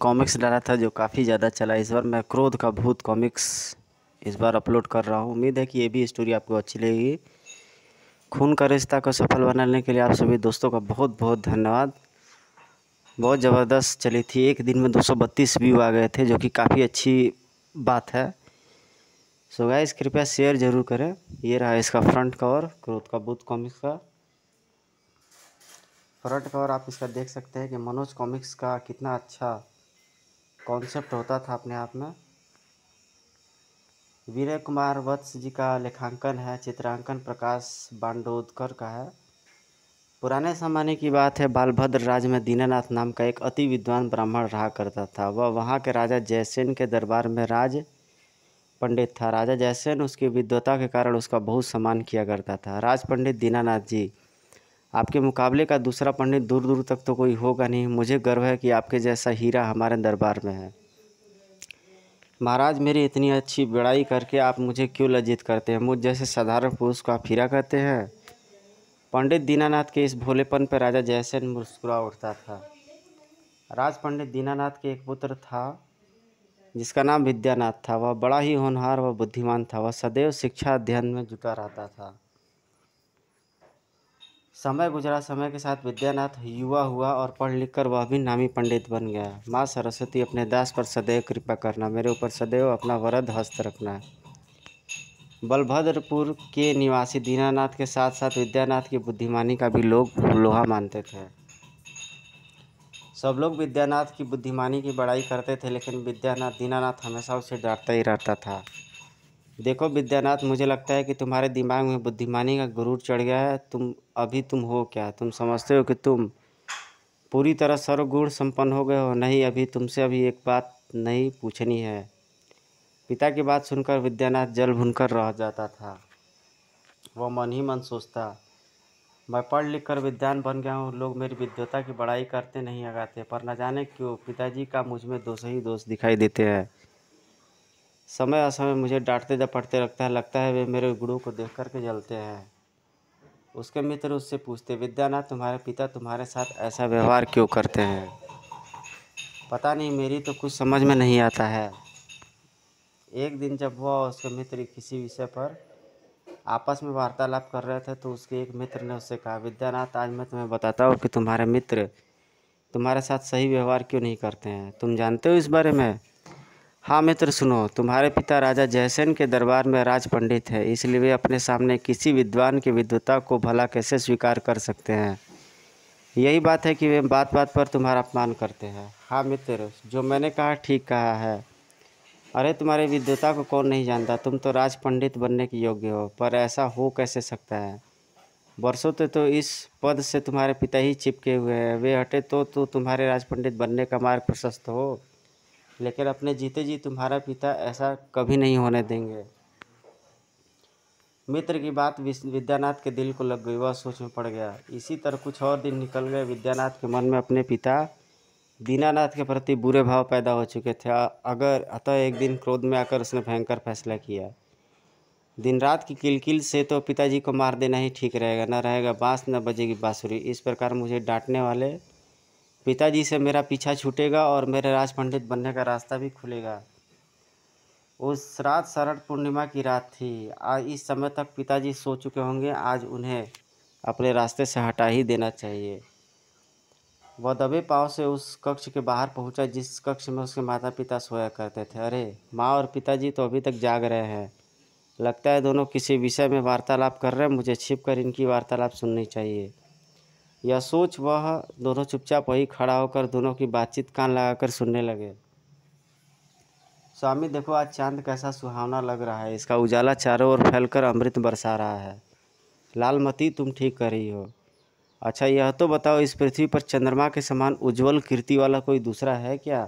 comics डाला था जो काफ़ी ज़्यादा चला इस बार मैं क्रोध का भूत कॉमिक्स इस बार अपलोड कर रहा हूँ उम्मीद है कि ये भी स्टोरी आपको अच्छी लगेगी खून का रिश्ता को सफल बनाने के लिए आप सभी दोस्तों का बहुत बहुत धन्यवाद बहुत ज़बरदस्त चली थी एक दिन में 232 व्यू आ गए थे जो कि काफ़ी अच्छी बात है सो गाइस कृपया शेयर ज़रूर करें ये रहा इसका फ्रंट कवर क्रोध का भूत कॉमिक्स का फ्रंट कवर आप इसका देख सकते हैं कि मनोज कॉमिक्स का कितना अच्छा कॉन्सेप्ट होता था अपने आप में वीरय कुमार वत्स जी का लेखांकन है चित्रांकन प्रकाश बांडोदकर का है पुराने ज़माने की बात है बालभद्र राज्य में दीनानाथ नाम का एक अति विद्वान ब्राह्मण रहा करता था वह वहाँ के राजा जयसेन के दरबार में राज पंडित था राजा जयसेन उसकी विद्वता के कारण उसका बहुत सम्मान किया करता था राज पंडित दीनानाथ जी आपके मुकाबले का दूसरा पंडित दूर दूर तक तो कोई होगा नहीं मुझे गर्व है कि आपके जैसा हीरा हमारे दरबार में है महाराज मेरी इतनी अच्छी बड़ाई करके आप मुझे क्यों लज्जित करते हैं मुझ जैसे साधारण पुरुष को आप हीरा कहते हैं पंडित दीनानाथ के इस भोलेपन पर राजा जयसेन मुस्कुरा उठता था राज पंडित दीनानाथ के एक पुत्र था जिसका नाम विद्यानाथ था वह बड़ा ही होनहार व बुद्धिमान था वह सदैव शिक्षा अध्ययन में जुटा रहता था समय गुजरा समय के साथ विद्यानाथ युवा हुआ और पढ़ लिख कर वह भी नामी पंडित बन गया माँ सरस्वती अपने दास पर सदैव कृपा करना मेरे ऊपर सदैव अपना वरद हस्त रखना बलभद्रपुर के निवासी दीनानाथ के साथ साथ विद्यानाथ की बुद्धिमानी का भी लोग लोहा मानते थे सब लोग विद्यानाथ की बुद्धिमानी की बड़ाई करते थे लेकिन विद्यानाथ दीनानाथ हमेशा उसे डरता ही रहता था देखो विद्यानाथ मुझे लगता है कि तुम्हारे दिमाग में बुद्धिमानी का गुरूर चढ़ गया है तुम अभी तुम हो क्या तुम समझते हो कि तुम पूरी तरह सर्वगुण संपन्न हो गए हो नहीं अभी तुमसे अभी एक बात नहीं पूछनी है पिता की बात सुनकर विद्यानाथ जल भुनकर रह जाता था वह मन ही मन सोचता मैं पढ़ लिख कर विद्वान बन गया हूँ लोग मेरी विद्वता की बड़ाई करते नहीं आगाते पर न जाने क्यों पिताजी का मुझ में दोष ही दोष दिखाई देते हैं समय असमय मुझे डांटते डपटते रखता है लगता है वे मेरे गुरु को देख कर के जलते हैं उसके मित्र उससे पूछते विद्यानाथ तुम्हारे पिता तुम्हारे साथ ऐसा व्यवहार क्यों करते हैं पता नहीं मेरी तो कुछ समझ में नहीं आता है एक दिन जब वह उसके मित्र किसी विषय पर आपस में वार्तालाप कर रहे थे तो उसके एक मित्र ने उससे कहा विद्यानाथ आज मैं तुम्हें बताता हूँ कि तुम्हारे मित्र तुम्हारे साथ सही व्यवहार क्यों नहीं करते हैं तुम जानते हो इस बारे में हाँ मित्र सुनो तुम्हारे पिता राजा जयसेन के दरबार में राज पंडित है इसलिए वे अपने सामने किसी विद्वान की विद्वता को भला कैसे स्वीकार कर सकते हैं यही बात है कि वे बात बात पर तुम्हारा अपमान करते हैं हाँ मित्र जो मैंने कहा ठीक कहा है अरे तुम्हारे विद्वता को कौन नहीं जानता तुम तो राज पंडित बनने के योग्य हो पर ऐसा हो कैसे सकता है बरसों तो, तो इस पद से तुम्हारे पिता ही चिपके हुए हैं वे हटे तो, तो तुम्हारे राज पंडित बनने का मार्ग प्रशस्त हो लेकिन अपने जीते जी तुम्हारा पिता ऐसा कभी नहीं होने देंगे मित्र की बात विद्यानाथ के दिल को लग गई वह सोच में पड़ गया इसी तरह कुछ और दिन निकल गए विद्यानाथ के मन में अपने पिता दीनानाथ के प्रति बुरे भाव पैदा हो चुके थे अगर अतः एक दिन क्रोध में आकर उसने भयंकर फैसला किया दिन रात की किलकिल से तो पिताजी को मार देना ही ठीक रहेगा न रहेगा बाँस न बजेगी बाँसुरी इस प्रकार मुझे डांटने वाले पिताजी से मेरा पीछा छूटेगा और मेरे राज पंडित बनने का रास्ता भी खुलेगा उस रात शरण पूर्णिमा की रात थी आज इस समय तक पिताजी सो चुके होंगे आज उन्हें अपने रास्ते से हटा ही देना चाहिए वह दबे पाँव से उस कक्ष के बाहर पहुंचा जिस कक्ष में उसके माता पिता सोया करते थे अरे माँ और पिताजी तो अभी तक जाग रहे हैं लगता है दोनों किसी विषय में वार्तालाप कर रहे हैं मुझे छिप कर इनकी वार्तालाप सुननी चाहिए यह सोच वह दोनों चुपचाप वही खड़ा होकर दोनों की बातचीत कान लगाकर सुनने लगे स्वामी देखो आज चांद कैसा सुहावना लग रहा है इसका उजाला चारों ओर फैलकर अमृत बरसा रहा है लालमती तुम ठीक कर रही हो अच्छा यह तो बताओ इस पृथ्वी पर चंद्रमा के समान उज्जवल कीर्ति वाला कोई दूसरा है क्या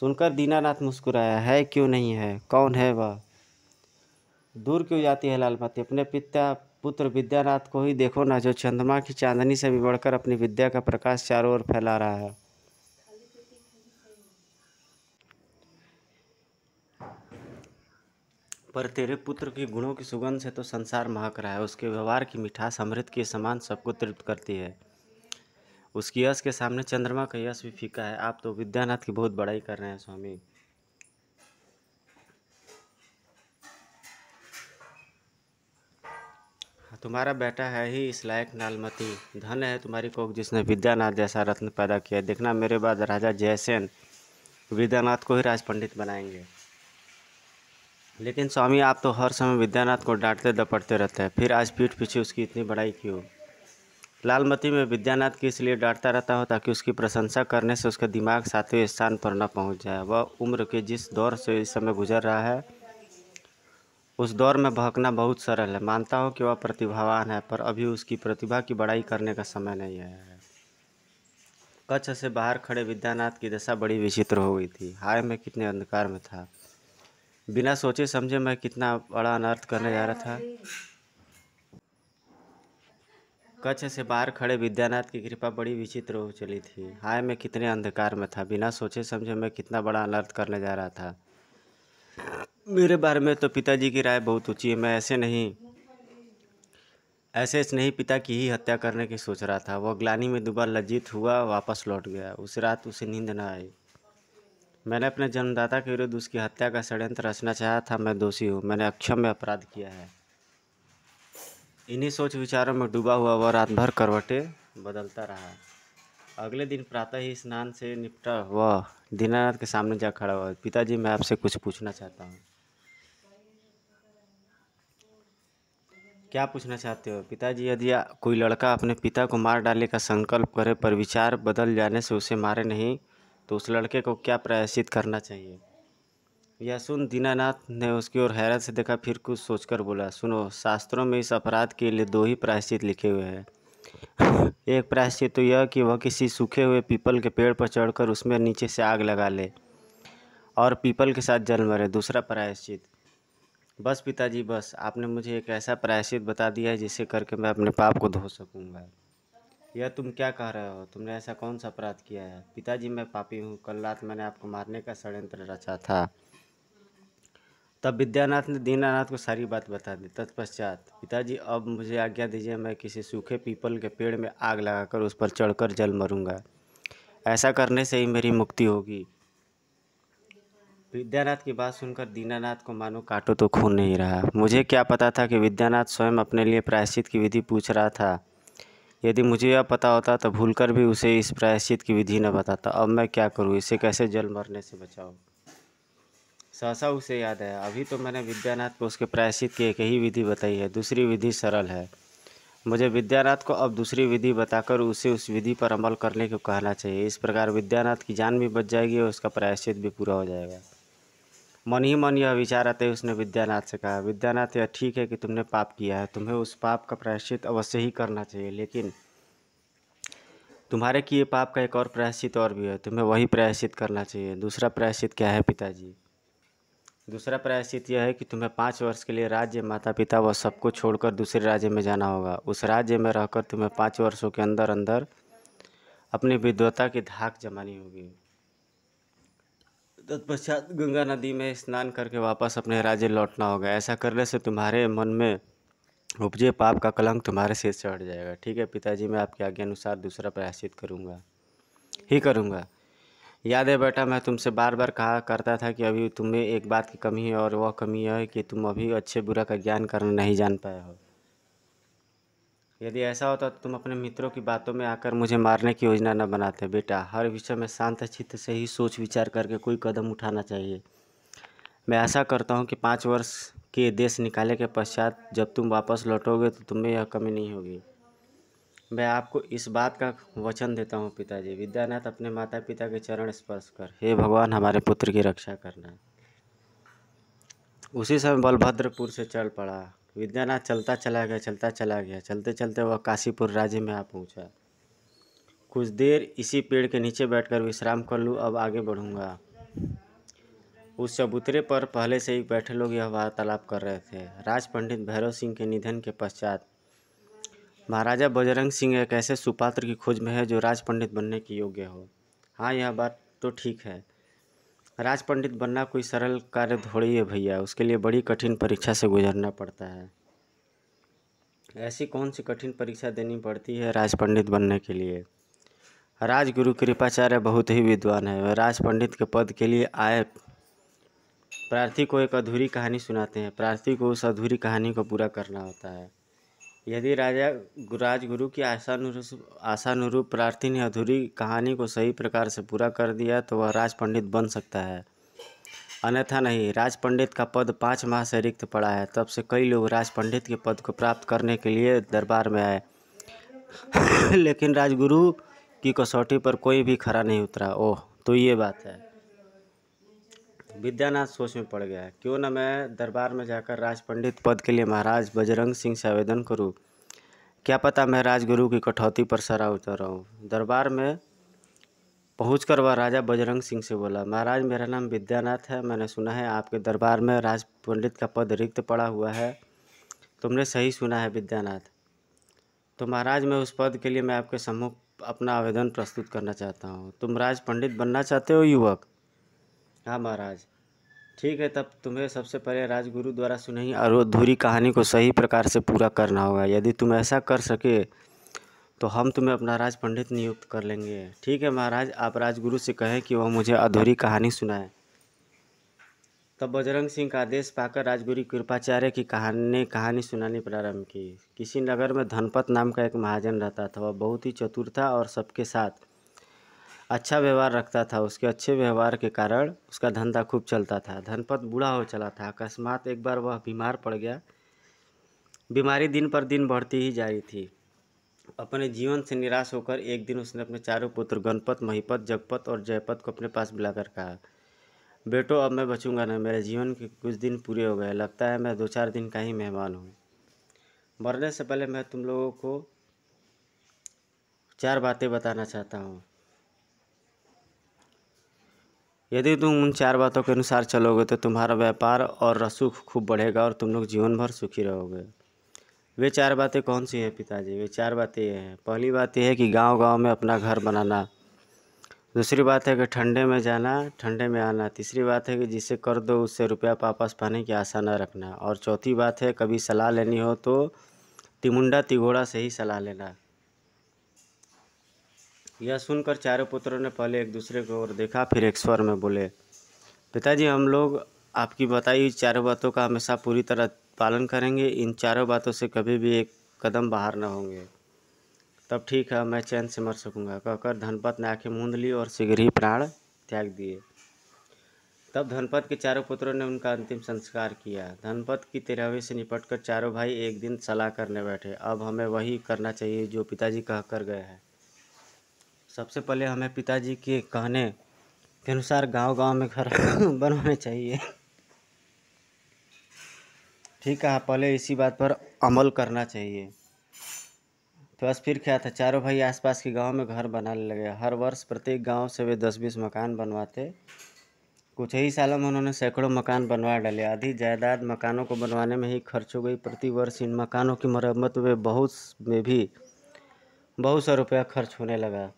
सुनकर दीनानाथ मुस्कुराया है क्यों नहीं है कौन है वह दूर क्यों जाती है लालमती अपने पिता पुत्र विद्यानाथ को ही देखो ना जो चंद्रमा की चांदनी से भी बढ़कर अपनी विद्या का प्रकाश चारों ओर फैला रहा है पर तेरे पुत्र के गुणों की सुगंध से तो संसार महक रहा है उसके व्यवहार की मिठास अमृत के समान सबको तृप्त करती है उसकी यश के सामने चंद्रमा का यश भी फीका है आप तो विद्यानाथ की बहुत बड़ाई कर रहे हैं स्वामी तुम्हारा बेटा है ही इस लायक नालमती धन है तुम्हारी कोख जिसने विद्यानाथ जैसा रत्न पैदा किया देखना मेरे बाद राजा जयसेन विद्यानाथ को ही राज पंडित बनाएंगे लेकिन स्वामी आप तो हर समय विद्यानाथ को डांटते दपटते रहते हैं फिर आज पीठ पीछे उसकी इतनी बड़ाई क्यों लालमती में विद्यानाथ की इसलिए डांटता रहता हो ताकि उसकी प्रशंसा करने से उसका दिमाग सातवें स्थान पर न पहुंच जाए वह उम्र के जिस दौर से इस समय गुजर रहा है उस दौर में भहकना बहुत सरल है मानता हूँ कि वह प्रतिभावान है पर अभी उसकी प्रतिभा की बड़ाई करने का समय नहीं आया है कच्छ से बाहर खड़े विद्यानाथ की दशा बड़ी विचित्र हो गई थी हाय मैं कितने अंधकार में था बिना सोचे समझे मैं कितना बड़ा अनर्थ करने जा रहा था कच्छ से बाहर खड़े विद्यानाथ की कृपा बड़ी विचित्र हो चली थी हाय मैं कितने अंधकार में था बिना सोचे समझे मैं कितना बड़ा अनर्थ करने जा रहा था मेरे बारे में तो पिताजी की राय बहुत ऊँची है मैं ऐसे नहीं ऐसे ऐसे नहीं पिता की ही हत्या करने की सोच रहा था वह ग्लानी में दोबारा लज्जित हुआ वापस लौट गया उस रात उसे नींद न आई मैंने अपने जन्मदाता के विरुद्ध उसकी हत्या का षड्यंत्र रचना चाहा था मैं दोषी हूँ मैंने अक्षम में अपराध किया है इन्हीं सोच विचारों में डूबा हुआ वह रात भर करवटें बदलता रहा अगले दिन प्रातः ही स्नान से निपटा वह दीनानाथ के सामने जा खड़ा हुआ पिताजी मैं आपसे कुछ पूछना चाहता हूँ क्या पूछना चाहते हो पिताजी यदि कोई लड़का अपने पिता को मार डालने का संकल्प करे पर विचार बदल जाने से उसे मारे नहीं तो उस लड़के को क्या प्रायश्चित करना चाहिए यह सुन दीनानाथ ने उसकी ओर हैरत से देखा फिर कुछ सोचकर बोला सुनो शास्त्रों में इस अपराध के लिए दो ही प्रायश्चित लिखे हुए हैं एक प्रायश्चित तो यह कि वह किसी सूखे हुए पीपल के पेड़ पर चढ़कर उसमें नीचे से आग लगा ले और पीपल के साथ जल मरे दूसरा प्रायश्चित बस पिताजी बस आपने मुझे एक ऐसा प्रायश्चित बता दिया है जिसे करके मैं अपने पाप को धो सकूँगा यह तुम क्या कह रहे हो तुमने ऐसा कौन सा अपराध किया है पिताजी मैं पापी हूँ कल रात मैंने आपको मारने का षड्यंत्र रचा था तब विद्यानाथ ने दीनानाथ को सारी बात बता दी तत्पश्चात पिताजी अब मुझे आज्ञा दीजिए मैं किसी सूखे पीपल के पेड़ में आग लगाकर उस पर चढ़कर जल मरूंगा ऐसा करने से ही मेरी मुक्ति होगी विद्यानाथ की बात सुनकर दीनानाथ को मानो काटो तो खून नहीं रहा मुझे क्या पता था कि विद्यानाथ स्वयं अपने लिए प्रायश्चित की विधि पूछ रहा था यदि मुझे यह पता होता तो भूलकर भी उसे इस प्रायश्चित की विधि न बताता अब मैं क्या करूँ इसे कैसे जल मरने से बचाऊँ सहसा उसे याद है अभी तो मैंने विद्यानाथ को उसके प्रायश्चित की एक ही विधि बताई है दूसरी विधि सरल है मुझे विद्यानाथ को अब दूसरी विधि बताकर उसे उस विधि पर अमल करने को कहना चाहिए इस प्रकार विद्यानाथ की जान भी बच जाएगी और उसका प्रायश्चित भी पूरा हो जाएगा मन ही मन यह विचार आते ही उसने विद्यानाथ से कहा विद्यानाथ यह ठीक है कि तुमने पाप किया है तुम्हें उस पाप का प्रायश्चित अवश्य ही करना चाहिए लेकिन तुम्हारे किए पाप का एक और प्रायश्चित और भी है तुम्हें वही प्रायश्चित करना चाहिए दूसरा प्रायश्चित क्या है पिताजी दूसरा प्रायश्चित यह है कि तुम्हें पाँच वर्ष के लिए राज्य माता पिता व सबको छोड़कर दूसरे राज्य में जाना होगा उस राज्य में रहकर तुम्हें पाँच वर्षों के अंदर अंदर अपनी विद्वता की धाक जमानी होगी तत्पश्चात गंगा नदी में स्नान करके वापस अपने राज्य लौटना होगा ऐसा करने से तुम्हारे मन में उपजे पाप का कलंक तुम्हारे सिर से हट जाएगा ठीक है पिताजी मैं आपके आज्ञा अनुसार दूसरा प्रयासित करूँगा ही करूँगा याद है बेटा मैं तुमसे बार बार कहा करता था कि अभी तुम्हें एक बात की कमी है और वह कमी है कि तुम अभी अच्छे बुरा का ज्ञान करना नहीं जान पाए हो यदि ऐसा होता तो तुम अपने मित्रों की बातों में आकर मुझे मारने की योजना न बनाते बेटा हर विषय में शांत चित्त से ही सोच विचार करके कोई कदम उठाना चाहिए मैं ऐसा करता हूँ कि पाँच वर्ष के देश निकाले के पश्चात जब तुम वापस लौटोगे तो तुम्हें यह कमी नहीं होगी मैं आपको इस बात का वचन देता हूँ पिताजी विद्यानाथ अपने माता पिता के चरण स्पर्श कर हे भगवान हमारे पुत्र की रक्षा करना उसी समय बलभद्रपुर से चल पड़ा विद्यानाथ चलता चला गया चलता चला गया चलते चलते वह काशीपुर राज्य में आ पहुंचा कुछ देर इसी पेड़ के नीचे बैठकर विश्राम कर लूँ अब आगे बढ़ूँगा उस चबूतरे पर पहले से ही बैठे लोग यह वार्तालाप कर रहे थे राज पंडित भैरव सिंह के निधन के पश्चात महाराजा बजरंग सिंह एक ऐसे सुपात्र की खोज में है जो राज पंडित बनने के योग्य हो हाँ यह बात तो ठीक है राज पंडित बनना कोई सरल कार्य थोड़ी है भैया उसके लिए बड़ी कठिन परीक्षा से गुजरना पड़ता है ऐसी कौन सी कठिन परीक्षा देनी पड़ती है राज पंडित बनने के लिए राजगुरु कृपाचार्य बहुत ही विद्वान है वह राज पंडित के पद के लिए आए प्रार्थी को एक अधूरी कहानी सुनाते हैं प्रार्थी को उस अधूरी कहानी को पूरा करना होता है यदि राजा राजगुरु की आशानुरूप आशानुरूप प्रार्थी ने अधूरी कहानी को सही प्रकार से पूरा कर दिया तो वह राज पंडित बन सकता है अन्यथा नहीं राज पंडित का पद पाँच माह से रिक्त पड़ा है तब से कई लोग राज पंडित के पद को प्राप्त करने के लिए दरबार में आए लेकिन राजगुरु की कसौटी पर कोई भी खरा नहीं उतरा ओह तो ये बात है विद्यानाथ सोच में पड़ गया क्यों ना मैं दरबार में जाकर राज पंडित पद के लिए महाराज बजरंग सिंह से आवेदन करूँ क्या पता मैं राजगुरु की कटौती पर सरा उतर रहा हूँ दरबार में पहुँच कर वह राजा बजरंग सिंह से बोला महाराज मेरा नाम विद्यानाथ है मैंने सुना है आपके दरबार में राज पंडित का पद रिक्त पड़ा हुआ है तुमने सही सुना है विद्यानाथ तो महाराज मैं उस पद के लिए मैं आपके सम्मुख अपना आवेदन प्रस्तुत करना चाहता हूँ तुम राज पंडित बनना चाहते हो युवक हाँ महाराज ठीक है तब तुम्हें सबसे पहले राजगुरु द्वारा सुनाई और अधूरी कहानी को सही प्रकार से पूरा करना होगा यदि तुम ऐसा कर सके तो हम तुम्हें अपना राज पंडित नियुक्त कर लेंगे ठीक है महाराज आप राजगुरु से कहें कि वह मुझे अधूरी कहानी सुनाए तब बजरंग सिंह का आदेश पाकर राजगुरु कृपाचार्य की कहानी कहानी सुनानी प्रारंभ की किसी नगर में धनपत नाम का एक महाजन रहता था वह बहुत ही चतुर था और सबके साथ अच्छा व्यवहार रखता था उसके अच्छे व्यवहार के कारण उसका धंधा खूब चलता था धनपत बूढ़ा हो चला था अकस्मात एक बार वह बीमार पड़ गया बीमारी दिन पर दिन बढ़ती ही जा रही थी अपने जीवन से निराश होकर एक दिन उसने अपने चारों पुत्र गणपत महीपत जगपत और जयपत को अपने पास बुलाकर कहा बेटो अब मैं बचूंगा ना मेरे जीवन के कुछ दिन पूरे हो गए लगता है मैं दो चार दिन का ही मेहमान हूँ मरने से पहले मैं तुम लोगों को चार बातें बताना चाहता हूँ यदि तुम उन चार बातों के अनुसार चलोगे तो तुम्हारा व्यापार और रसूख खूब बढ़ेगा और तुम लोग जीवन भर सुखी रहोगे वे चार बातें कौन सी हैं पिताजी वे चार बातें ये हैं पहली बात यह है कि गांव गांव में अपना घर बनाना दूसरी बात है कि ठंडे में जाना ठंडे में आना तीसरी बात है कि जिसे कर दो उससे रुपया वापस पाने की आशा न रखना और चौथी बात है कभी सलाह लेनी हो तो तिमुंडा तिघोड़ा से ही सलाह लेना यह सुनकर चारों पुत्रों ने पहले एक दूसरे को ओर देखा फिर एक स्वर में बोले पिताजी हम लोग आपकी बताई चारों बातों का हमेशा पूरी तरह पालन करेंगे इन चारों बातों से कभी भी एक कदम बाहर न होंगे तब ठीक है मैं चैन से मर सकूँगा कहकर धनपत ने आँखें मूंद ली और शीघ्र ही प्राण त्याग दिए तब धनपत के चारों पुत्रों ने उनका अंतिम संस्कार किया धनपत की तेरहवीं से निपटकर चारों भाई एक दिन सलाह करने बैठे अब हमें वही करना चाहिए जो पिताजी कह कर गए हैं सबसे पहले हमें पिताजी के कहने के अनुसार गांव गांव में घर बनवाने चाहिए ठीक है पहले इसी बात पर अमल करना चाहिए तो बस फिर क्या था चारों भाई आसपास के गांव में घर बनाने लगे हर वर्ष प्रत्येक गांव से वे दस बीस मकान बनवाते कुछ ही सालों में उन्होंने सैकड़ों मकान बनवा डाले आधी जायदाद मकानों को बनवाने में ही खर्च हो गई प्रति वर्ष इन मकानों की मरम्मत में बहुत में भी बहुत सा रुपया खर्च होने लगा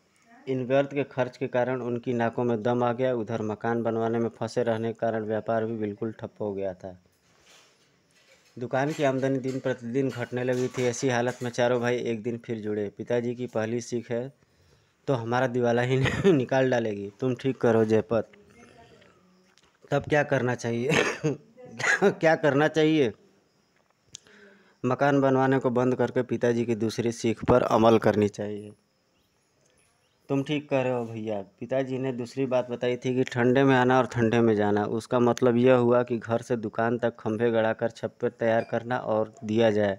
इन व्यर्थ के खर्च के कारण उनकी नाकों में दम आ गया उधर मकान बनवाने में फंसे रहने के कारण व्यापार भी बिल्कुल ठप हो गया था दुकान की आमदनी दिन प्रतिदिन घटने लगी थी ऐसी हालत में चारों भाई एक दिन फिर जुड़े पिताजी की पहली सीख है तो हमारा दिवाला ही निकाल डालेगी तुम ठीक करो जयपत तब क्या करना चाहिए क्या करना चाहिए मकान बनवाने को बंद करके पिताजी की दूसरी सीख पर अमल करनी चाहिए तुम ठीक कह रहे हो भैया पिताजी ने दूसरी बात बताई थी कि ठंडे में आना और ठंडे में जाना उसका मतलब यह हुआ कि घर से दुकान तक खंभे गड़ाकर छप्पर तैयार करना और दिया जाए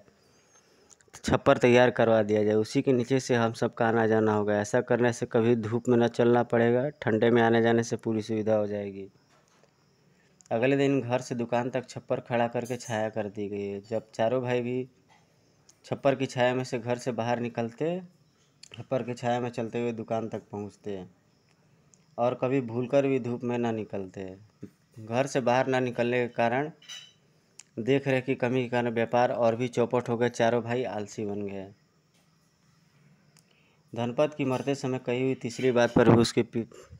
छप्पर तैयार करवा दिया जाए उसी के नीचे से हम सब का आना जाना होगा ऐसा करने से कभी धूप में न चलना पड़ेगा ठंडे में आने जाने से पूरी सुविधा हो जाएगी अगले दिन घर से दुकान तक छप्पर खड़ा करके छाया कर दी गई जब चारों भाई भी छप्पर की छाया में से घर से बाहर निकलते पर की छाया में चलते हुए दुकान तक पहुँचते हैं और कभी भूलकर भी धूप में ना निकलते हैं घर से बाहर ना निकलने के कारण देख रहे की कमी के कारण व्यापार और भी चौपट हो गए चारों भाई आलसी बन गए धनपत की मरते समय कही हुई तीसरी बात पर भी उसके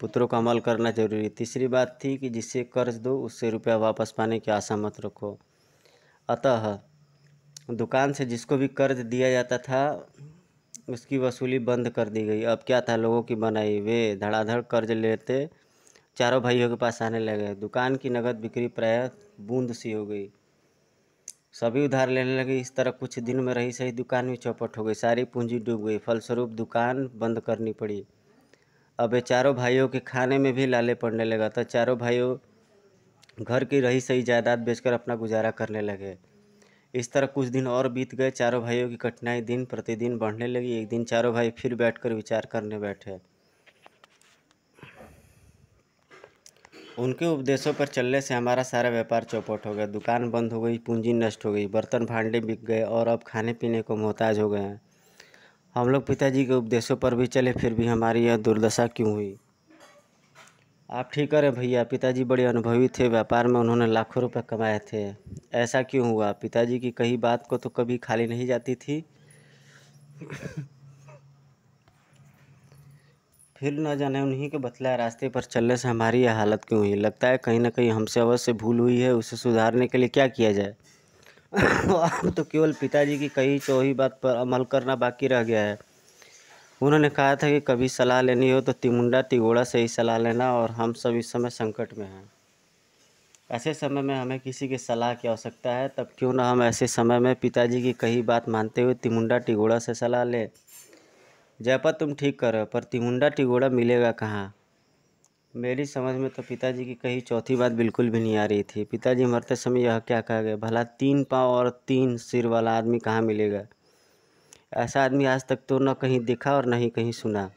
पुत्रों का अमल करना जरूरी तीसरी बात थी कि जिससे कर्ज दो उससे रुपया वापस पाने की आशा मत रखो अतः दुकान से जिसको भी कर्ज दिया जाता था उसकी वसूली बंद कर दी गई अब क्या था लोगों की बनाई वे धड़ाधड़ कर्ज लेते चारों भाइयों के पास आने लगे दुकान की नगद बिक्री प्रायः बूंद सी हो गई सभी उधार लेने लगे इस तरह कुछ दिन में रही सही दुकान भी चौपट हो गई सारी पूंजी डूब गई फलस्वरूप दुकान बंद करनी पड़ी अब ये चारों भाइयों के खाने में भी लाले पड़ने लगा तो चारों भाइयों घर की रही सही जायदाद बेचकर अपना गुजारा करने लगे इस तरह कुछ दिन और बीत गए चारों भाइयों की कठिनाई दिन प्रतिदिन बढ़ने लगी एक दिन चारों भाई फिर बैठकर विचार करने बैठे उनके उपदेशों पर चलने से हमारा सारा व्यापार चौपट हो गया दुकान बंद हो गई पूंजी नष्ट हो गई बर्तन भांडे बिक गए और अब खाने पीने को मोहताज हो गए हैं हम लोग पिताजी के उपदेशों पर भी चले फिर भी हमारी यह दुर्दशा क्यों हुई आप ठीक करें भैया पिताजी बड़े अनुभवी थे व्यापार में उन्होंने लाखों रुपए कमाए थे ऐसा क्यों हुआ पिताजी की कही बात को तो कभी खाली नहीं जाती थी फिर न जाने उन्हीं के बतला रास्ते पर चलने से हमारी यह हालत क्यों हुई लगता है कहीं ना कहीं हमसे अवश्य भूल हुई है उसे सुधारने के लिए क्या किया जाए तो केवल पिताजी की कही चौही बात पर अमल करना बाकी रह गया है उन्होंने कहा था कि कभी सलाह लेनी हो तो तिमुंडा तिगोड़ा से ही सलाह लेना और हम सब इस समय संकट में हैं ऐसे समय में हमें किसी की सलाह की आवश्यकता है तब क्यों ना हम ऐसे समय में पिताजी की कही बात मानते हुए तिमुंडा टिगोड़ा से सलाह ले जयपा तुम ठीक करो पर तिमुंडा टिगोड़ा मिलेगा कहाँ मेरी समझ में तो पिताजी की कही चौथी बात बिल्कुल भी नहीं आ रही थी पिताजी मरते समय यह क्या कहा गया भला तीन पाँव और तीन सिर वाला आदमी कहाँ मिलेगा ऐसा आदमी आज तक तो न कहीं देखा और न ही कहीं सुना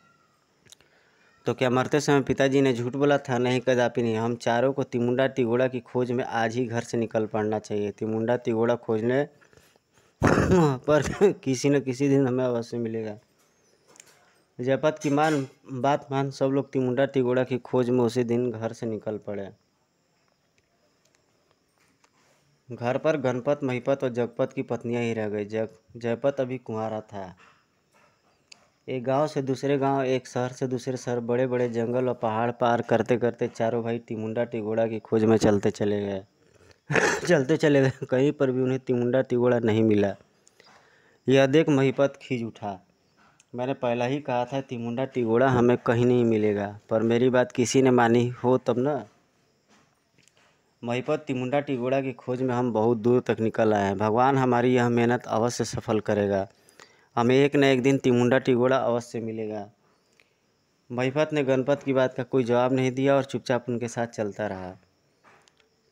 तो क्या मरते समय पिताजी ने झूठ बोला था नहीं कदापि नहीं हम चारों को तिमुंडा तिगोड़ा की खोज में आज ही घर से निकल पड़ना चाहिए तिमुंडा तिगोड़ा खोजने पर किसी न किसी दिन हमें अवश्य मिलेगा जयपत की मान बात मान सब लोग तिमुंडा तिगोड़ा की खोज में उसी दिन घर से निकल पड़े घर पर गणपत महिपत और जगपत की पत्नियां ही रह गई जग जयपत अभी कुंवारा था एक गांव से दूसरे गांव एक शहर से दूसरे शहर बड़े बड़े जंगल और पहाड़ पार करते करते चारों भाई तिमुंडा टिगोड़ा की खोज में चलते चले गए चलते चले गए कहीं पर भी उन्हें तिमुंडा टिगोड़ा नहीं मिला यह देख महीपत खींच उठा मैंने पहला ही कहा था तिमुंडा टिगोड़ा हमें कहीं नहीं मिलेगा पर मेरी बात किसी ने मानी हो तब ना महिपत तिमुंडा टिगोड़ा की खोज में हम बहुत दूर तक निकल आए हैं भगवान हमारी यह मेहनत अवश्य सफल करेगा हमें एक न एक दिन तिमुंडा टिगोड़ा अवश्य मिलेगा महिपत ने गणपत की बात का कोई जवाब नहीं दिया और चुपचाप उनके साथ चलता रहा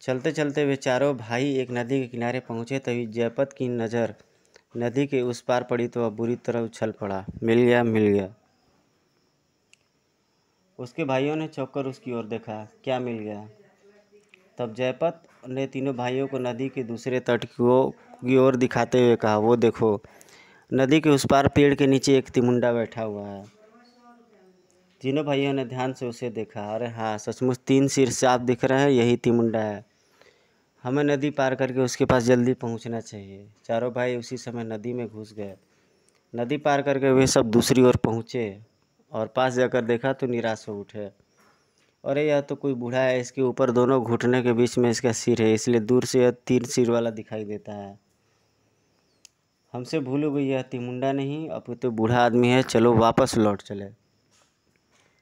चलते चलते वे चारों भाई एक नदी के किनारे पहुँचे तभी जयपत की नज़र नदी के उस पार पड़ी तो वह बुरी तरह उछल पड़ा मिल गया मिल गया उसके भाइयों ने चौंक कर उसकी ओर देखा क्या मिल गया तब जयपत ने तीनों भाइयों को नदी के दूसरे तट की ओर दिखाते हुए कहा वो देखो नदी के उस पार पेड़ के नीचे एक तिमुंडा बैठा हुआ है तीनों भाइयों ने ध्यान से उसे देखा अरे हाँ सचमुच तीन सिर साफ दिख रहे हैं यही तिमुंडा है हमें नदी पार करके उसके पास जल्दी पहुंचना चाहिए चारों भाई उसी समय नदी में घुस गए नदी पार करके वे सब दूसरी ओर पहुँचे और पास जाकर देखा तो निराश हो उठे अरे यह तो कोई बूढ़ा है इसके ऊपर दोनों घुटने के बीच में इसका सिर है इसलिए दूर से यह तीन सिर वाला दिखाई देता है हमसे भूल हो गई यह तिमुंडा नहीं अब तो बूढ़ा आदमी है चलो वापस लौट चले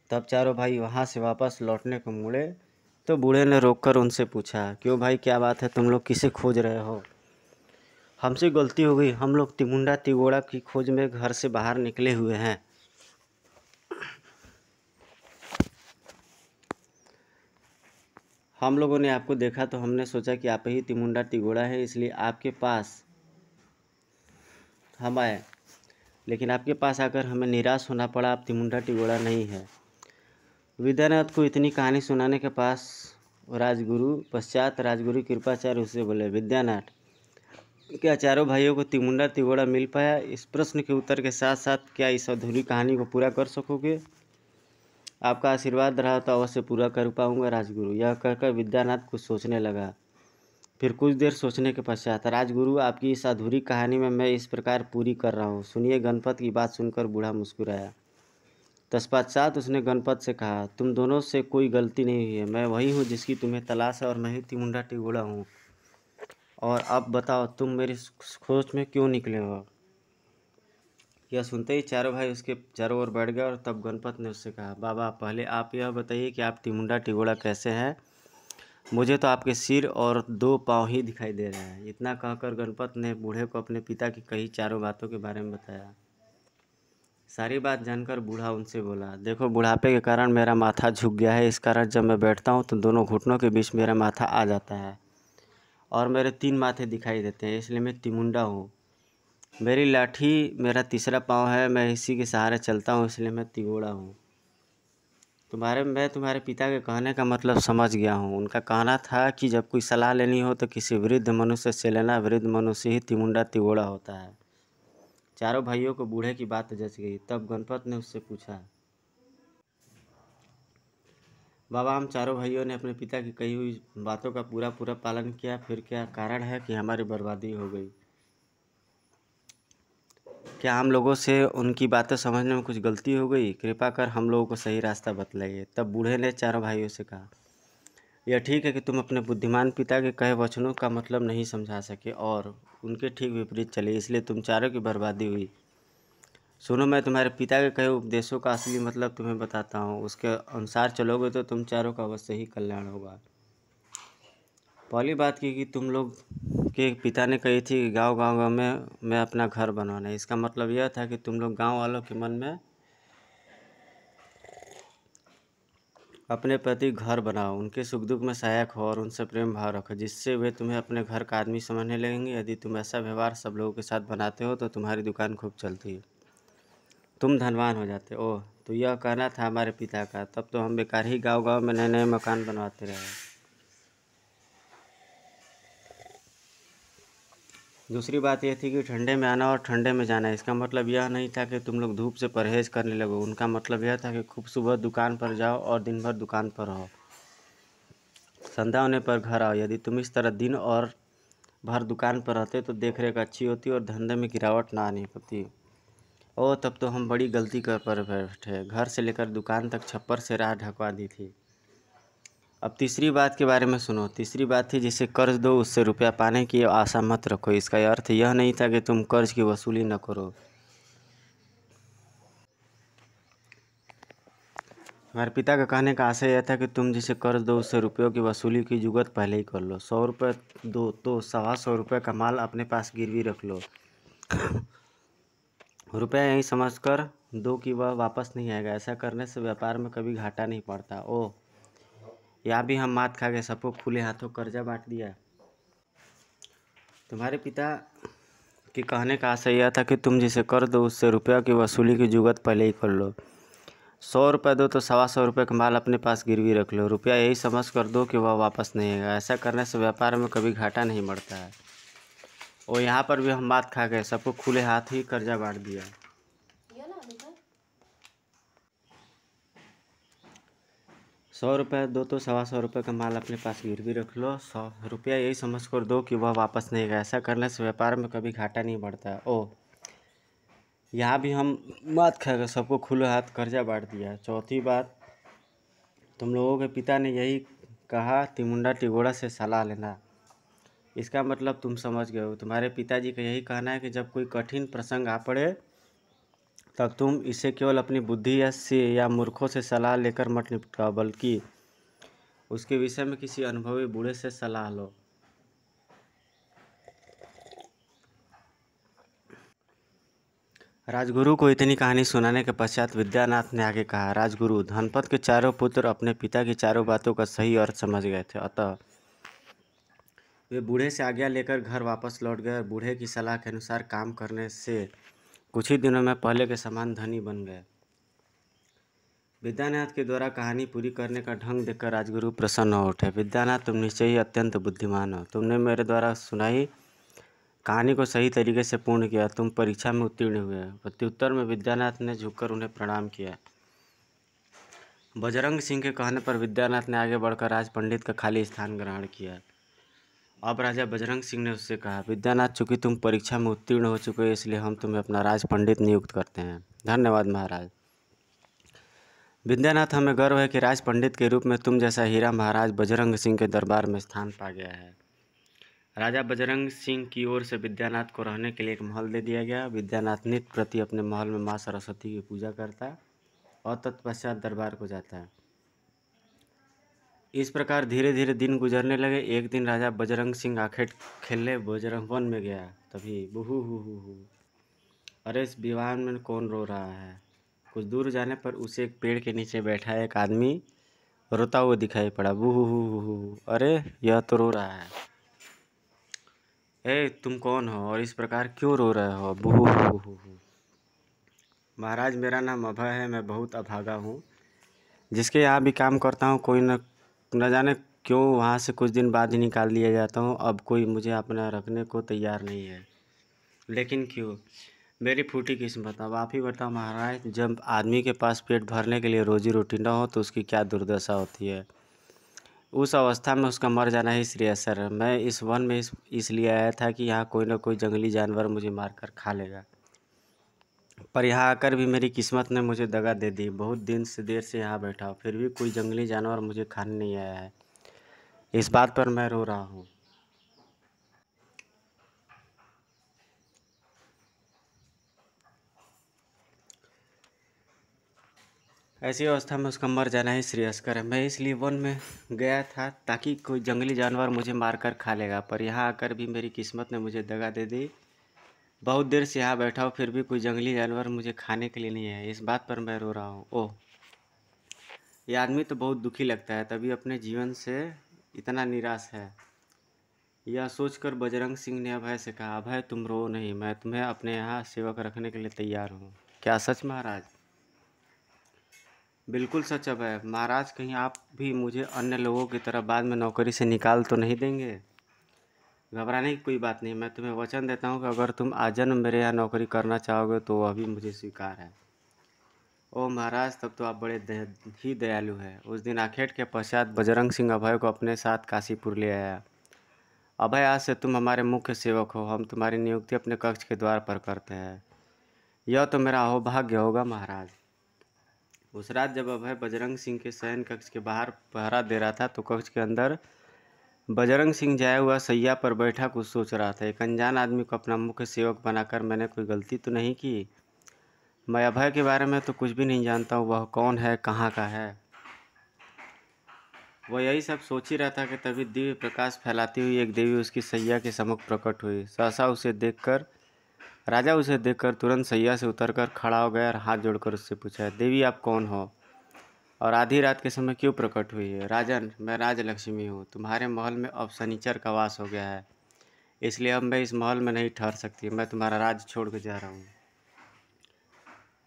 तब चारों भाई वहाँ से वापस लौटने को मुड़े तो बूढ़े ने रोककर उनसे पूछा क्यों भाई क्या बात है तुम लोग किसे खोज रहे हो हमसे गलती हो गई हम लोग तिमुंडा तिगोड़ा की खोज में घर से बाहर निकले हुए हैं हम लोगों ने आपको देखा तो हमने सोचा कि आप ही तिमुंडा तिगोड़ा है इसलिए आपके पास हम आए लेकिन आपके पास आकर हमें निराश होना पड़ा आप तिमुंडा टिगोड़ा नहीं है विद्यानाथ को इतनी कहानी सुनाने के पास राजगुरु पश्चात राजगुरु कृपाचार्य उसे बोले विद्यानाथ क्या चारों भाइयों को तिमुंडा तिगोड़ा मिल पाया इस प्रश्न के उत्तर के साथ साथ क्या इस अधूरी कहानी को पूरा कर सकोगे आपका आशीर्वाद रहा तो अवश्य पूरा कर पाऊंगा राजगुरु यह कहकर विद्यानाथ कुछ सोचने लगा फिर कुछ देर सोचने के पश्चात राजगुरु आपकी इस अधूरी कहानी में मैं इस प्रकार पूरी कर रहा हूँ सुनिए गणपत की बात सुनकर बूढ़ा मुस्कुराया तत्पश्चात उसने गणपत से कहा तुम दोनों से कोई गलती नहीं हुई है मैं वही हूँ जिसकी तुम्हें तलाश है और मैं ही तिमुंडा टिगोड़ा हूँ और अब बताओ तुम मेरी खोज में क्यों निकले हो यह सुनते ही चारों भाई उसके चारों ओर बैठ गए और तब गणपत ने उससे कहा बाबा पहले आप यह बताइए कि आप टिमुंडा टिगोड़ा कैसे हैं मुझे तो आपके सिर और दो पाँव ही दिखाई दे रहे हैं इतना कहकर गणपत ने बूढ़े को अपने पिता की कई चारों बातों के बारे में बताया सारी बात जानकर बूढ़ा उनसे बोला देखो बुढ़ापे के कारण मेरा माथा झुक गया है इस कारण जब मैं बैठता हूँ तो दोनों घुटनों के बीच मेरा माथा आ जाता है और मेरे तीन माथे दिखाई देते हैं इसलिए मैं तिमुंडा हूँ मेरी लाठी मेरा तीसरा पाँव है मैं इसी के सहारे चलता हूँ इसलिए मैं तिगोड़ा हूँ तुम्हारे मैं तुम्हारे पिता के कहने का मतलब समझ गया हूँ उनका कहना था कि जब कोई सलाह लेनी हो तो किसी वृद्ध मनुष्य से लेना वृद्ध मनुष्य ही तिमुंडा तिगोड़ा होता है चारों भाइयों को बूढ़े की बात जच गई तब गणपत ने उससे पूछा बाबा हम चारों भाइयों ने अपने पिता की कही हुई बातों का पूरा पूरा पालन किया फिर क्या कारण है कि हमारी बर्बादी हो गई क्या हम लोगों से उनकी बातें समझने में कुछ गलती हो गई कृपा कर हम लोगों को सही रास्ता बतलाइए तब बूढ़े ने चारों भाइयों से कहा यह ठीक है कि तुम अपने बुद्धिमान पिता के कहे वचनों का मतलब नहीं समझा सके और उनके ठीक विपरीत चले इसलिए तुम चारों की बर्बादी हुई सुनो मैं तुम्हारे पिता के कहे उपदेशों का असली मतलब तुम्हें बताता हूँ उसके अनुसार चलोगे तो तुम चारों का अवश्य ही कल्याण होगा पहली बात की कि तुम लोग एक पिता ने कही थी गांव गांव गाँव में मैं अपना घर बनवाना है इसका मतलब यह था कि तुम लोग गांव वालों के मन में अपने प्रति घर बनाओ उनके सुख दुख में सहायक हो और उनसे प्रेम भाव रखो जिससे वे तुम्हें अपने घर का आदमी समझने लगेंगे यदि तुम ऐसा व्यवहार सब लोगों के साथ बनाते हो तो तुम्हारी दुकान खूब चलती है तुम धनवान हो जाते ओह तो यह कहना था हमारे पिता का तब तो हम बेकार ही गांव गांव में नए नए मकान बनवाते रहे दूसरी बात यह थी कि ठंडे में आना और ठंडे में जाना इसका मतलब यह नहीं था कि तुम लोग धूप से परहेज करने लगो उनका मतलब यह था कि खूब सुबह दुकान पर जाओ और दिन भर दुकान पर रहो संध्या होने पर घर आओ यदि तुम इस तरह दिन और भर दुकान पर रहते तो देख रेख अच्छी होती और धंधे में गिरावट ना आनी होती ओ तब तो हम बड़ी गलती कर पर बैठे घर से लेकर दुकान तक छप्पर से राह ढकवा दी थी अब तीसरी बात के बारे में सुनो तीसरी बात थी जिसे कर्ज दो उससे रुपया पाने की आशा मत रखो इसका अर्थ यह नहीं था कि तुम कर्ज की वसूली न करो हमारे पिता का कहने का आशय यह था कि तुम जिसे कर्ज दो उससे रुपयों की वसूली की जुगत पहले ही कर लो सौ रुपये दो तो सवा सौ रुपये का माल अपने पास गिरवी रख लो रुपया यही समझ कर दो कि वह वा वापस नहीं आएगा ऐसा करने से व्यापार में कभी घाटा नहीं पड़ता ओह या भी हम मात खा गए सबको खुले हाथों कर्जा बांट दिया तुम्हारे पिता के कहने का आशय यह था कि तुम जिसे कर दो उससे रुपया की वसूली की जुगत पहले ही कर लो सौ रुपये दो तो सवा सौ रुपये का माल अपने पास गिरवी रख लो रुपया यही समझ कर दो कि वह वापस नहीं आएगा ऐसा करने से व्यापार में कभी घाटा नहीं बढ़ता है और यहाँ पर भी हम बात खा गए सबको खुले हाथ ही कर्जा बांट दिया सौ रुपये दो तो सवा सौ रुपये का माल अपने पास गिर भी रख लो सौ रुपया यही समझ कर दो कि वह वापस नहीं गया ऐसा करने से व्यापार में कभी घाटा नहीं बढ़ता है ओ यहाँ भी हम मत खाएगा सबको खुले हाथ कर्जा बांट दिया चौथी बात तुम लोगों के पिता ने यही कहा तिमुंडा टिगोड़ा से सलाह लेना इसका मतलब तुम समझ गए हो तुम्हारे पिताजी का यही कहना है कि जब कोई कठिन प्रसंग आ पड़े तब तुम इसे केवल अपनी बुद्धि या से या मूर्खों से सलाह लेकर मत निपटाओ बल्कि उसके विषय में किसी अनुभवी बूढ़े से सलाह लो राजगुरु को इतनी कहानी सुनाने के पश्चात विद्यानाथ ने आगे कहा राजगुरु धनपत के चारों पुत्र अपने पिता की चारों बातों का सही अर्थ समझ गए थे अतः वे बूढ़े से आज्ञा लेकर घर वापस लौट गए और बूढ़े की सलाह के अनुसार काम करने से कुछ ही दिनों में पहले के समान धनी बन गए विद्यानाथ के द्वारा कहानी पूरी करने का ढंग देखकर राजगुरु प्रसन्न हो उठे विद्यानाथ तुम निश्चय ही अत्यंत बुद्धिमान हो तुमने मेरे द्वारा सुनाई कहानी को सही तरीके से पूर्ण किया तुम परीक्षा में उत्तीर्ण हुए प्रत्युत्तर में विद्यानाथ ने झुककर उन्हें प्रणाम किया बजरंग सिंह के कहने पर विद्यानाथ ने आगे बढ़कर राज पंडित का खाली स्थान ग्रहण किया अब राजा बजरंग सिंह ने उससे कहा विद्यानाथ चूंकि तुम परीक्षा में उत्तीर्ण हो चुके हो इसलिए हम तुम्हें अपना राज पंडित नियुक्त करते हैं धन्यवाद महाराज विद्यानाथ हमें गर्व है कि राज पंडित के रूप में तुम जैसा हीरा महाराज बजरंग सिंह के दरबार में स्थान पा गया है राजा बजरंग सिंह की ओर से विद्यानाथ को रहने के लिए एक महल दे दिया गया विद्यानाथ नित्य प्रति अपने महल में माँ सरस्वती की पूजा करता और तत्पश्चात दरबार को जाता है इस प्रकार धीरे धीरे दिन गुजरने लगे एक दिन राजा बजरंग सिंह आखेट खेलने बजरंग वन में गया तभी बहू हु हु हु अरे इस विवाह में कौन रो रहा है कुछ दूर जाने पर उसे एक पेड़ के नीचे बैठा एक आदमी रोता हुआ दिखाई पड़ा बूह हु अरे यह तो रो रहा है ए तुम कौन हो और इस प्रकार क्यों रो रहे हो बूह महाराज मेरा नाम अभय है मैं बहुत अभागा हूँ जिसके यहाँ भी काम करता हूँ कोई ना न जाने क्यों वहाँ से कुछ दिन बाद ही निकाल दिया जाता हूँ अब कोई मुझे अपना रखने को तैयार नहीं है लेकिन क्यों मेरी फूटी किस्मत अब आप ही बताओ महाराज जब आदमी के पास पेट भरने के लिए रोजी रोटी ना हो तो उसकी क्या दुर्दशा होती है उस अवस्था में उसका मर जाना ही श्रेयसर है मैं इस वन में इस इसलिए आया था कि यहाँ कोई ना कोई जंगली जानवर मुझे मारकर खा लेगा पर यहाँ आकर भी मेरी किस्मत ने मुझे दगा दे दी बहुत दिन से देर से यहाँ बैठा हूँ फिर भी कोई जंगली जानवर मुझे खाने नहीं आया है इस बात पर मैं रो रहा हूँ ऐसी अवस्था में उसका मर जाना ही श्रेयस्कर है मैं इसलिए वन में गया था ताकि कोई जंगली जानवर मुझे मारकर खा लेगा पर यहाँ आकर भी मेरी किस्मत ने मुझे दगा दे दी बहुत देर से यहाँ बैठा हो फिर भी कोई जंगली जानवर मुझे खाने के लिए नहीं है इस बात पर मैं रो रहा हूँ ओह ये आदमी तो बहुत दुखी लगता है तभी अपने जीवन से इतना निराश है यह सोचकर बजरंग सिंह ने अभय से कहा अभय तुम रो नहीं मैं तुम्हें अपने यहाँ सेवक रखने के लिए तैयार हूँ क्या सच महाराज बिल्कुल सच अभय महाराज कहीं आप भी मुझे अन्य लोगों की तरह बाद में नौकरी से निकाल तो नहीं देंगे घबराने की कोई बात नहीं मैं तुम्हें वचन देता हूँ कि अगर तुम आजन मेरे यहाँ नौकरी करना चाहोगे तो अभी मुझे स्वीकार है ओ महाराज तब तो आप बड़े ही दयालु हैं उस दिन आखेट के पश्चात बजरंग सिंह अभय को अपने साथ काशीपुर ले आया अभय आज से तुम हमारे मुख्य सेवक हो हम तुम्हारी नियुक्ति अपने कक्ष के द्वार पर करते हैं यह तो मेरा अहोभाग्य होगा महाराज उस रात जब अभय बजरंग सिंह के शयन कक्ष के बाहर पहरा दे रहा था तो कक्ष के अंदर बजरंग सिंह जाया हुआ सैया पर बैठा कुछ सोच रहा था एक अनजान आदमी को अपना मुख्य सेवक बनाकर मैंने कोई गलती तो नहीं की मैं अभय के बारे में तो कुछ भी नहीं जानता हूँ वह कौन है कहाँ का है वह यही सब सोच ही रहा था कि तभी दिव्य प्रकाश फैलाती हुई एक देवी उसकी सैया के समक्ष प्रकट हुई सहसा उसे देखकर राजा उसे देखकर तुरंत सैया से उतरकर खड़ा हो गया और हाथ जोड़कर उससे पूछा देवी आप कौन हो और आधी रात के समय क्यों प्रकट हुई है राजन मैं राजलक्ष्मी हूँ तुम्हारे महल में अब शनिचर का वास हो गया है इसलिए अब मैं इस महल में नहीं ठहर सकती मैं तुम्हारा राज छोड़ कर जा रहा हूँ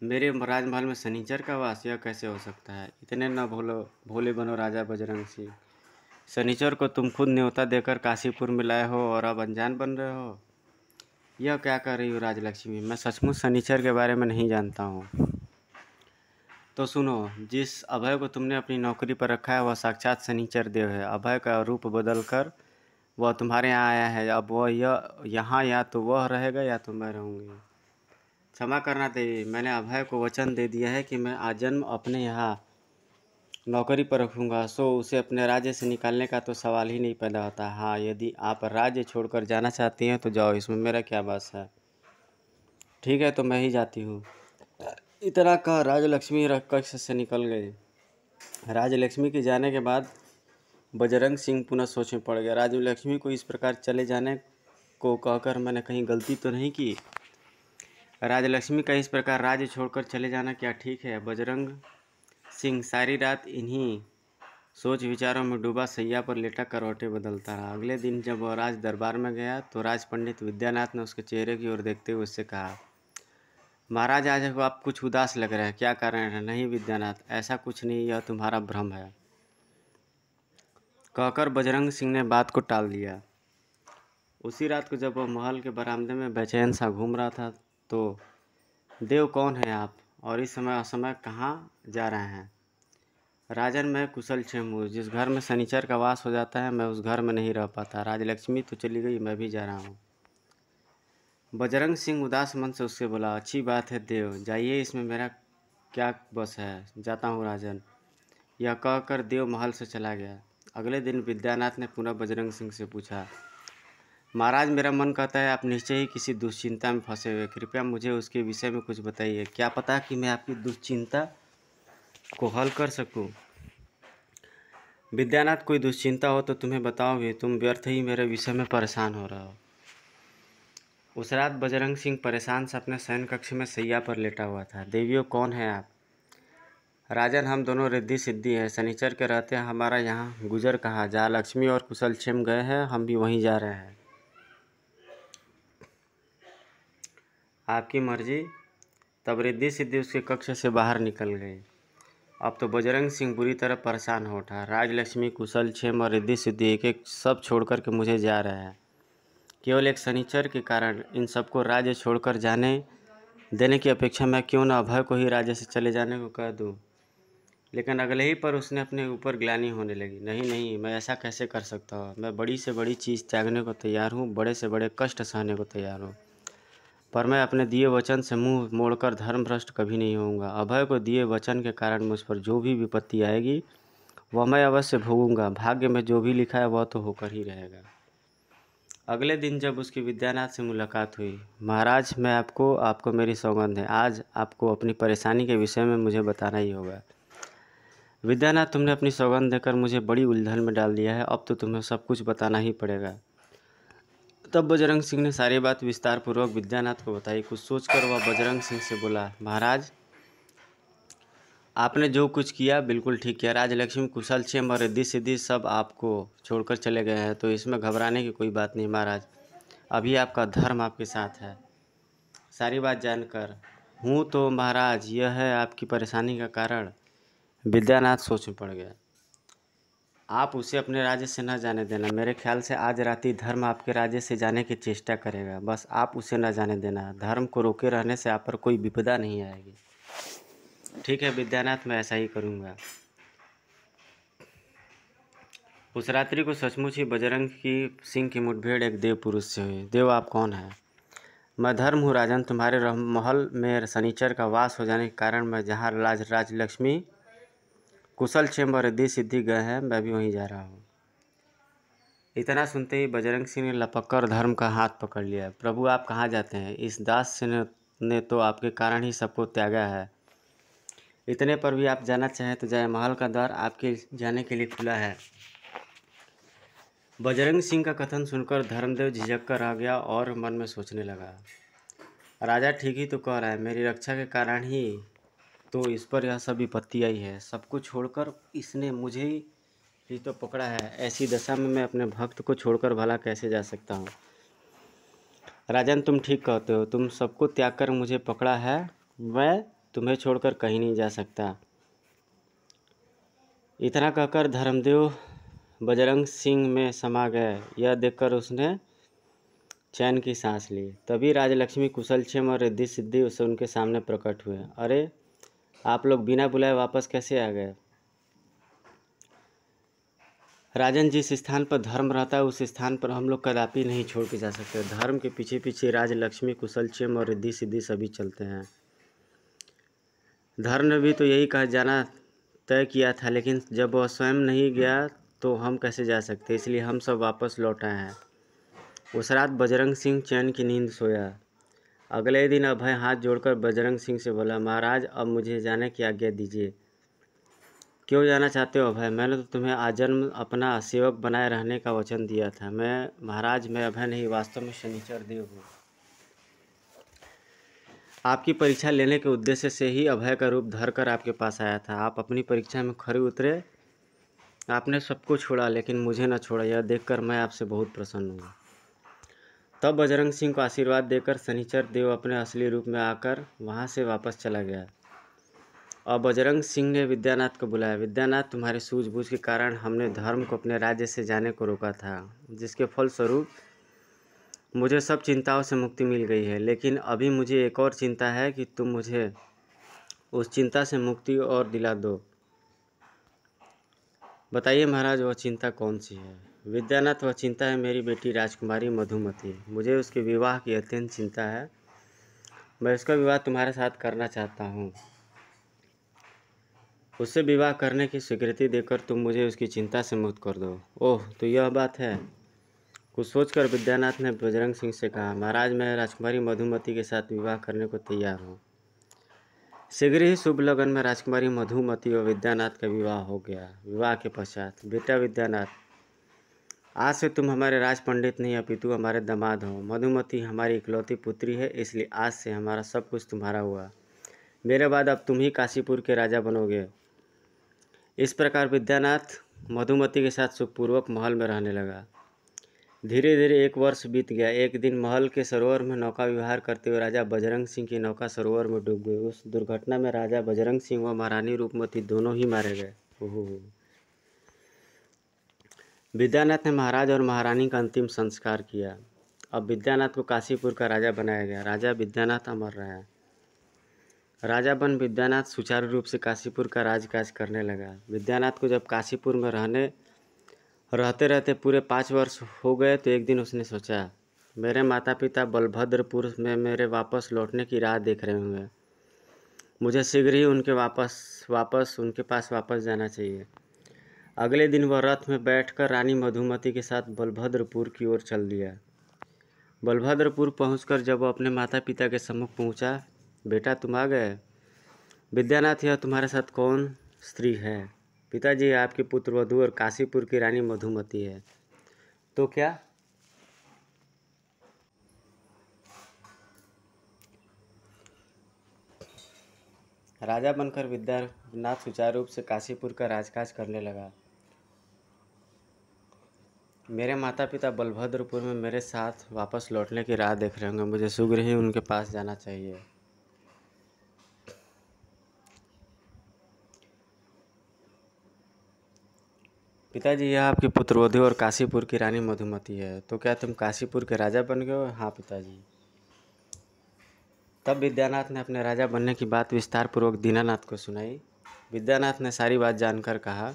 मेरे राजमहल में शनिचर का वास यह कैसे हो सकता है इतने न भोलो भोले बनो राजा बजरंग सिंह शनिचर को तुम खुद न्योता देकर काशीपुर में लाए हो और अब अनजान बन रहे हो यह क्या कर रही हो राजलक्ष्मी मैं सचमुच शनिचर के बारे में नहीं जानता हूँ तो सुनो जिस अभय को तुमने अपनी नौकरी पर रखा है वह साक्षात शनिचर देव है अभय का रूप बदल कर वह तुम्हारे यहाँ आया है अब वह यह यहाँ या तो वह रहेगा या तो मैं रहूँगी क्षमा करना देवी मैंने अभय को वचन दे दिया है कि मैं आजन्म अपने यहाँ नौकरी पर रखूँगा सो उसे अपने राज्य से निकालने का तो सवाल ही नहीं पैदा होता हाँ यदि आप राज्य छोड़कर जाना चाहती हैं तो जाओ इसमें मेरा क्या बस है ठीक है तो मैं ही जाती हूँ इतना कहा राजलक्ष्मी कक्ष से निकल गए राजलक्ष्मी के जाने के बाद बजरंग सिंह पुनः सोच में पड़ गया राजलक्ष्मी को इस प्रकार चले जाने को कहकर मैंने कहीं गलती तो नहीं की राजलक्ष्मी का इस प्रकार राज्य छोड़कर चले जाना क्या ठीक है बजरंग सिंह सारी रात इन्हीं सोच विचारों में डूबा सैया पर लेटा करवटे बदलता रहा अगले दिन जब वह राज दरबार में गया तो राज पंडित विद्यानाथ ने उसके चेहरे की ओर देखते हुए उससे कहा महाराज आज आप कुछ उदास लग रहे हैं क्या कारण है नहीं विद्यानाथ ऐसा कुछ नहीं यह तुम्हारा भ्रम है कहकर बजरंग सिंह ने बात को टाल दिया उसी रात को जब वह महल के बरामदे में बेचैन सा घूम रहा था तो देव कौन है आप और इस समय असमय कहाँ जा रहे हैं राजन मैं कुशल छेमूर जिस घर में शनिचर का वास हो जाता है मैं उस घर में नहीं रह पाता राजलक्ष्मी तो चली गई मैं भी जा रहा हूँ बजरंग सिंह उदास मन से उससे बोला अच्छी बात है देव जाइए इसमें मेरा क्या बस है जाता हूँ राजन यह कहकर देव महल से चला गया अगले दिन विद्यानाथ ने पुनः बजरंग सिंह से पूछा महाराज मेरा मन कहता है आप निश्चय ही किसी दुश्चिंता में फंसे हुए कृपया मुझे उसके विषय में कुछ बताइए क्या पता कि मैं आपकी दुश्चिंता को हल कर सकूं विद्यानाथ कोई दुश्चिंता हो तो तुम्हें बताओ भी तुम व्यर्थ ही मेरे विषय में परेशान हो रहे हो उस रात बजरंग सिंह परेशान से अपने शयन कक्ष में सैया पर लेटा हुआ था देवियों कौन है आप राजन हम दोनों रिद्धि सिद्धि हैं शनिचर के रहते हैं हमारा यहाँ गुजर कहा जहाँ लक्ष्मी और कुशल छिम गए हैं हम भी वहीं जा रहे हैं आपकी मर्जी तब रिद्धि सिद्धि उसके कक्ष से बाहर निकल गई अब तो बजरंग सिंह बुरी तरह परेशान हो उठा राजलक्ष्मी कुशल छेम और रिद्धि सिद्धि एक एक सब छोड़ करके के मुझे जा रहे है केवल एक शनिचर के कारण इन सबको राज्य छोड़कर जाने देने की अपेक्षा मैं क्यों न अभय को ही राज्य से चले जाने को कह दूँ लेकिन अगले ही पर उसने अपने ऊपर ग्लानी होने लगी नहीं नहीं मैं ऐसा कैसे कर सकता हूँ मैं बड़ी से बड़ी चीज़ त्यागने को तैयार हूँ बड़े से बड़े कष्ट सहने को तैयार हूँ पर मैं अपने दिए वचन से मुंह मोड़कर धर्म भ्रष्ट कभी नहीं होऊंगा अभय को दिए वचन के कारण मुझ पर जो भी विपत्ति आएगी वह मैं अवश्य भोगूंगा भाग्य में जो भी लिखा है वह तो होकर ही रहेगा अगले दिन जब उसकी विद्यानाथ से मुलाकात हुई महाराज मैं आपको आपको मेरी सौगंध है आज आपको अपनी परेशानी के विषय में मुझे बताना ही होगा विद्यानाथ तुमने अपनी सौगंध देकर मुझे बड़ी उलझन में डाल दिया है अब तो तुम्हें सब कुछ बताना ही पड़ेगा तब बजरंग सिंह ने सारी बात विस्तारपूर्वक विद्यानाथ को बताई कुछ सोचकर वह बजरंग सिंह से बोला महाराज आपने जो कुछ किया बिल्कुल ठीक किया राजलक्ष्मी कुशल छेम और रिद्धि सिद्धि सब आपको छोड़कर चले गए हैं तो इसमें घबराने की कोई बात नहीं महाराज अभी आपका धर्म आपके साथ है सारी बात जानकर हूँ तो महाराज यह है आपकी परेशानी का कारण विद्यानाथ सोच में पड़ गया आप उसे अपने राज्य से न जाने देना मेरे ख्याल से आज रात ही धर्म आपके राज्य से जाने की चेष्टा करेगा बस आप उसे न जाने देना धर्म को रोके रहने से आप पर कोई विपदा नहीं आएगी ठीक है विद्यानाथ मैं ऐसा ही करूँगा उस रात्रि को सचमुच ही बजरंग की सिंह की मुठभेड़ एक देव पुरुष से हुई देव आप कौन है मैं धर्म हूँ राजन तुम्हारे महल में शनिचर का वास हो जाने के कारण मैं जहाँ राज राज लक्ष्मी कुशल और रिद्धि सिद्धि गए हैं मैं भी वहीं जा रहा हूँ इतना सुनते ही बजरंग सिंह ने लपक कर धर्म का हाथ पकड़ लिया प्रभु आप कहाँ जाते हैं इस दास से ने तो आपके कारण ही सबको त्यागा है इतने पर भी आप जाना चाहें तो जय महल का द्वार आपके जाने के लिए खुला है बजरंग सिंह का कथन सुनकर धर्मदेव झिझक कर रह गया और मन में सोचने लगा राजा ठीक ही तो कह रहा है मेरी रक्षा के कारण ही तो इस पर यह सब विपत्ति आई है सब कुछ छोड़कर इसने मुझे ही तो पकड़ा है ऐसी दशा में मैं अपने भक्त को छोड़कर भला कैसे जा सकता हूँ राजन तुम ठीक कहते हो तुम सबको त्याग कर मुझे पकड़ा है मैं तुम्हें छोड़कर कहीं नहीं जा सकता इतना कहकर धर्मदेव बजरंग सिंह में समा गए यह देखकर उसने चैन की सांस ली तभी राजलक्ष्मी कुशल क्षेम और रिद्धि सिद्धि उसे उनके सामने प्रकट हुए अरे आप लोग बिना बुलाए वापस कैसे आ गए राजन जिस स्थान पर धर्म रहता है उस स्थान पर हम लोग कदापि नहीं छोड़ के जा सकते धर्म के पीछे पीछे राजलक्ष्मी कुशल क्षेम और रिद्धि सिद्धि सभी चलते हैं धर्म ने भी तो यही कहा जाना तय किया था लेकिन जब वह स्वयं नहीं गया तो हम कैसे जा सकते इसलिए हम सब वापस लौट आए हैं उस रात बजरंग सिंह चैन की नींद सोया अगले दिन अभय हाथ जोड़कर बजरंग सिंह से बोला महाराज अब मुझे जाने की आज्ञा दीजिए क्यों जाना चाहते हो अभय मैंने तो तुम्हें आजन्म अपना सेवक बनाए रहने का वचन दिया था मैं महाराज मैं अभय नहीं वास्तव में शनिचर देव हूँ आपकी परीक्षा लेने के उद्देश्य से ही अभय का रूप धर कर आपके पास आया था आप अपनी परीक्षा में खड़े उतरे आपने सबको छोड़ा लेकिन मुझे ना छोड़ा यह देखकर मैं आपसे बहुत प्रसन्न हुआ तब बजरंग सिंह को आशीर्वाद देकर शनिचर देव अपने असली रूप में आकर वहाँ से वापस चला गया और बजरंग सिंह ने विद्यानाथ को बुलाया विद्यानाथ तुम्हारे सूझबूझ के कारण हमने धर्म को अपने राज्य से जाने को रोका था जिसके फलस्वरूप मुझे सब चिंताओं से मुक्ति मिल गई है लेकिन अभी मुझे एक और चिंता है कि तुम मुझे उस चिंता से मुक्ति और दिला दो बताइए महाराज वह चिंता कौन सी है विद्यानाथ वह चिंता है मेरी बेटी राजकुमारी मधुमती मुझे उसके विवाह की अत्यंत चिंता है मैं उसका विवाह तुम्हारे साथ करना चाहता हूँ उससे विवाह करने की स्वीकृति देकर तुम मुझे उसकी चिंता से मुक्त कर दो ओह तो यह बात है कुछ सोचकर विद्यानाथ ने बजरंग सिंह से कहा महाराज मैं राजकुमारी मधुमती के साथ विवाह करने को तैयार हूँ शीघ्र ही शुभ लगन में राजकुमारी मधुमती और विद्यानाथ का विवाह हो गया विवाह के पश्चात बेटा विद्यानाथ आज से तुम हमारे राज पंडित नहीं अपितु हमारे दामाद हो मधुमती हमारी इकलौती पुत्री है इसलिए आज से हमारा सब कुछ तुम्हारा हुआ मेरे बाद अब तुम ही काशीपुर के राजा बनोगे इस प्रकार विद्यानाथ मधुमती के साथ सुखपूर्वक महल में रहने लगा धीरे धीरे एक वर्ष बीत गया एक दिन महल के सरोवर में नौका विहार करते हुए राजा बजरंग सिंह की नौका सरोवर में डूब गई उस दुर्घटना में राजा बजरंग सिंह व महारानी रूपमती दोनों ही मारे गए विद्यानाथ ने महाराज और महारानी का अंतिम संस्कार किया अब विद्यानाथ को काशीपुर का राजा बनाया गया राजा विद्यानाथ अमर रहा राजा बन विद्यानाथ सुचारू रूप से काशीपुर का राजकाज करने लगा विद्यानाथ को जब काशीपुर में रहने रहते रहते पूरे पाँच वर्ष हो गए तो एक दिन उसने सोचा मेरे माता पिता बलभद्रपुर में मेरे वापस लौटने की राह देख रहे होंगे मुझे शीघ्र ही उनके वापस वापस उनके पास वापस जाना चाहिए अगले दिन वह रथ में बैठकर रानी मधुमती के साथ बलभद्रपुर की ओर चल दिया बलभद्रपुर पहुँच जब वह अपने माता पिता के सम्मुख पहुँचा बेटा तुम आ गए विद्यानाथ यह तुम्हारे साथ कौन स्त्री है पिताजी आपके पुत्र वधु और काशीपुर की रानी मधुमती है तो क्या राजा बनकर विद्यानाथ सुचारू रूप से काशीपुर का राजकाज करने लगा मेरे माता पिता बलभद्रपुर में मेरे साथ वापस लौटने की राह देख रहे होंगे मुझे शीघ्र ही उनके पास जाना चाहिए पिताजी यह पुत्र वधु और काशीपुर की रानी मधुमती है तो क्या तुम काशीपुर के राजा बन गए हो हाँ पिताजी तब विद्यानाथ ने अपने राजा बनने की बात विस्तारपूर्वक दीनानाथ को सुनाई विद्यानाथ ने सारी बात जानकर कहा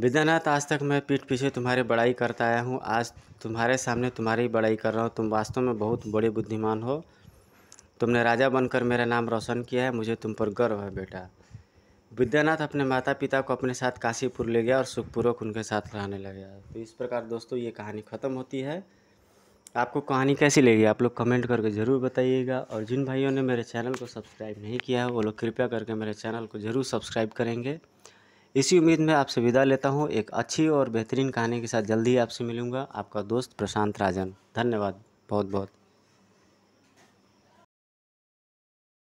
विद्यानाथ आज तक मैं पीठ पीछे तुम्हारी बड़ाई करता आया हूँ आज तुम्हारे सामने तुम्हारी बड़ाई कर रहा हूँ तुम वास्तव में बहुत बड़े बुद्धिमान हो तुमने राजा बनकर मेरा नाम रोशन किया है मुझे तुम पर गर्व है बेटा विद्यानाथ अपने माता पिता को अपने साथ काशीपुर ले गया और सुखपूर्वक उनके साथ रहने लगा तो इस प्रकार दोस्तों ये कहानी ख़त्म होती है आपको कहानी कैसी लगी आप लोग कमेंट करके ज़रूर बताइएगा और जिन भाइयों ने मेरे चैनल को सब्सक्राइब नहीं किया है वो लोग कृपया करके मेरे चैनल को ज़रूर सब्सक्राइब करेंगे इसी उम्मीद में आपसे विदा लेता हूँ एक अच्छी और बेहतरीन कहानी के साथ जल्दी ही आपसे मिलूँगा आपका दोस्त प्रशांत राजन धन्यवाद बहुत बहुत